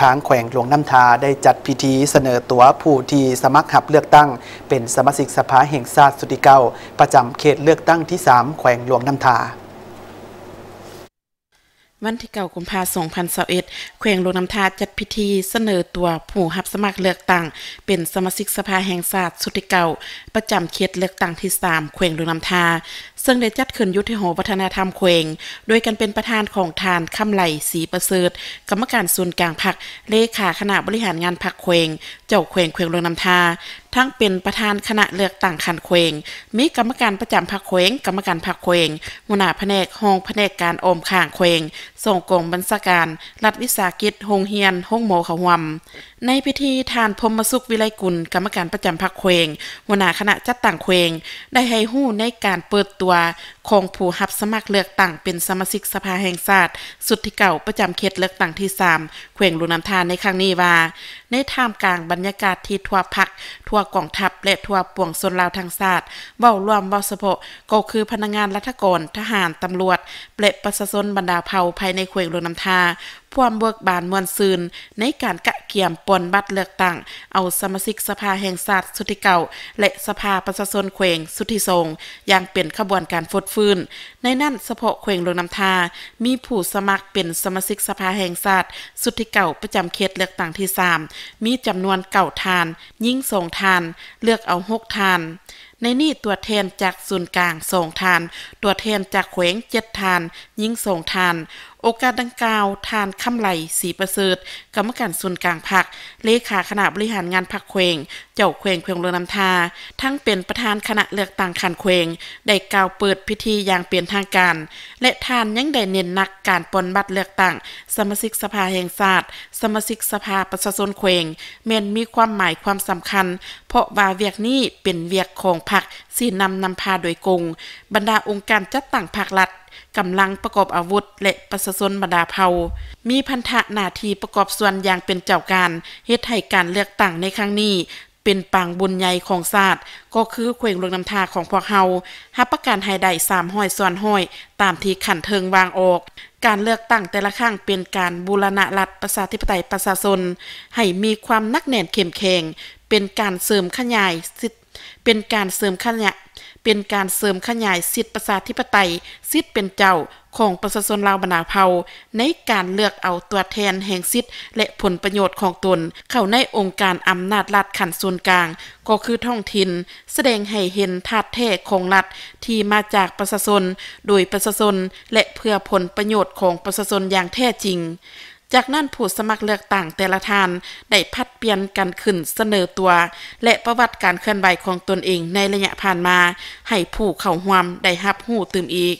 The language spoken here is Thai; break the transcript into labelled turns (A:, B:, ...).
A: ทางแขวงหลวงน้ำทาได้จัดพิธีเสนอตัวผู้ที่สมัครหับเลือกตั้ง เป็นสมาชิกสภาแห่งชาติสุติเก้าประจำเขตเลือกตั้งที่3 แขวงหลวงน้ำทา วันที่เก่ากุมภาพันธ์2021แขวงหลวงน้ำทาจัดพิธีเสนอตัวผู้หับสมัครเลือกตั้ง เป็นสมาชิกสภาแห่งชาติสุติเก่าประจำเขตเลือกตั้งที่ 3 แขวงหลวงน้ำทาซึ่งได้จัดขึ้นยุทธหอวัฒนธรรมเควง โดยกันเป็นประธานของทานคำไหลศรีประเสริฐกรรมการส่วนกลางพักเลขาคณะบริหารงานพักเควงเจ้าเควงเควงลงนำทาทั้งเป็นประธานคณะเลือกตั้งขันเควงมีกรรมการประจำพรรคเควงกรรมการพรรคเควงหัวหน้าแผนกห้องแผนกการอมข้างเควงส่งกองบัญชาการ รัฐวิสาหกิจโงเฮียนห้องโมขวม ในพิธีทานพรมสุขวิไลกุลกรรมการประจำพรรคเควงหัวหน้าคณะจัดตั้งเควงได้ให้หู้ในการเปิดตัวของผู้หับสมัครเลือกตั้งเป็นสมาชิกสภาแห่งชาติสุดที่เก่าประจำเขตเลือกตั้งที่3เควงลุนน้ำทานในครั้งนี้ว่า ในท่ามกลางบรรยากาศที่ทั่วพักทั่วกกองทัพและทั่วปวงส่วนลาวทางศาสตร์เบ้ารวมเบ้าะโพาก็คือพนักงานรัฐกร ทหาร ตำรวจ เปละประชาชนบรรดาเผ่าภายในเขวงหลวงน้ำทาพวมเบิกบานมวลซืนในการกะเกี่ยมปนบัตรเลือกตั้งเอาสมาชิกสภาแห่งศาสตร์สุธิเก่าและสภาประชาชนเขวงสุธิทรงอย่างเป็นขบวนการฟดฟื้น ในนั่นเฉพาะเขวงลงน้ำทา มีผู้สมัครเป็นสมาชิกสภาแห่งศาสตร์สุธิเก่าประจำเขตเลือกตั้งที่3มีจำนวนเก่าทาน ยิ่งสรงทาน เลือกเอาหกทานในนี่ตัวแทนจากส่วนกลางส่งทาน ตัวแทนจากแขวงเจ็ดทาน ยิงส่งทาน โอกาสดังกล่าวทานคำไหลสีประเสริฐกรรมการส่วนกลางพักเลขาคณะบริหารงานพักแขวงเจ้าแขวงเพียงเรือนำทา ทั้งเป็นประธานคณะเลือกตั้งขันแขวงได้กล่าวเปิดพิธีอย่างเปลี่ยนทางการและทานยังได้เน้นนักการปนบัตรเลือกตั้งสมาชิกสภาแห่งชาติสมาชิกสภาประชาชนแขวงแม่นมีความหมายความสำคัญ เพราะว่าเวียกนี้เป็นเวียกของพักสีนำนำพาโดยกงบรรดาองค์การจัดตั้งภัครัฐกำลังประกอบอาวุธและประสะชนบรรดาเผามีพันธะนาทีประกอบส่วนอย่างเป็นเจ้าการเฮ็ดให้การเลือกตั้งในครั้งนี้ เป็นปางบุญใหญ่ของศาสตร์ ก็คือเขวงลงน้ำทาของพวกเฮาหับประกันให้ได้300ส่วนห้อย ตามที่ขันเทิงวางออก การเลือกตั้งแต่ละข้างเป็นการบูรณะรัฐประชาธิปไตยประชาชนให้มีความนักแน่นเข้มแข็งเป็นการเสริมขยายสิทธิเป็นการเสริมขยายเป็นการเสริมขยายสิทธิประชาธิปไตยสิทธิเป็นเจ้าของประชาชนลาวบรรดาเผ่าในการเลือกเอาตัวแทนแห่งสิทธิและผลประโยชน์ของตนเข้าในองค์การอำนาจรัฐขันส่วนกลางก็คือท้องถิ่นแสดงให้เห็นธาตุแท้ของรัฐที่มาจากประชาชนโดยประชาชนและเพื่อผลประโยชน์ของประชาชนอย่างแท้จริงจากนั้นผู้สมัครเลือกตั้งแต่ละท่าน ได้พัดเปลี่ยนกันขึ้นเสนอตัว และประวัติการเคลื่อนไหวของตนเองในระยะผ่านมา ให้ผู้เข้าร่วมได้รับหู้ตื่มอีก